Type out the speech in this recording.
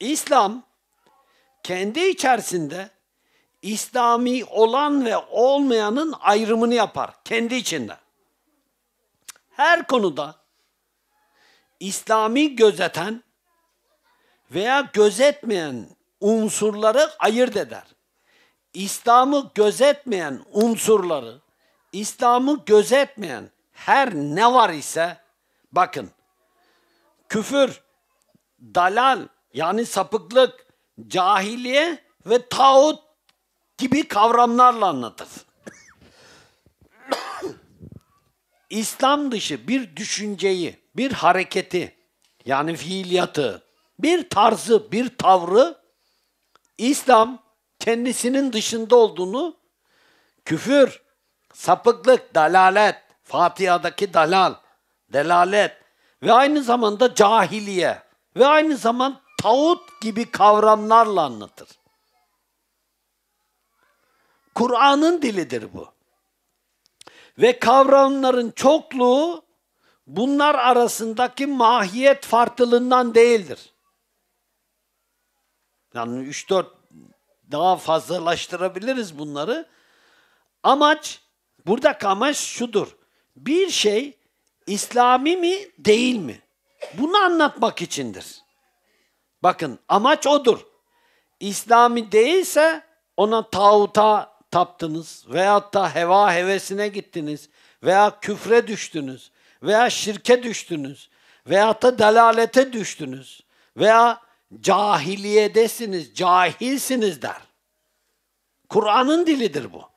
İslam kendi içerisinde İslami olan ve olmayanın ayrımını yapar kendi içinde. Her konuda İslami gözeten veya gözetmeyen unsurları ayırt eder. İslam'ı gözetmeyen unsurları, İslam'ı gözetmeyen her ne var ise bakın küfür, dalal, yani sapıklık, cahiliye ve tağut gibi kavramlarla anlatır. İslam dışı bir düşünceyi, bir hareketi yani fiiliyatı, bir tarzı, bir tavrı İslam kendisinin dışında olduğunu küfür, sapıklık, dalalet, Fatiha'daki dalal, delalet ve aynı zamanda cahiliye ve aynı zaman tağut gibi kavramlarla anlatır. Kur'an'ın dilidir bu. Ve kavramların çokluğu bunlar arasındaki mahiyet farklılığından değildir. Yani 3-4 daha fazlalaştırabiliriz bunları. Amaç, buradaki amaç şudur. Bir şey İslami mi değil mi? Bunu anlatmak içindir. Bakın amaç odur. İslami değilse ona tağuta taptınız veyahut da heva hevesine gittiniz veya küfre düştünüz veya şirke düştünüz veya da dalalete düştünüz veya cahiliyedesiniz, cahilsiniz der. Kur'an'ın dilidir bu.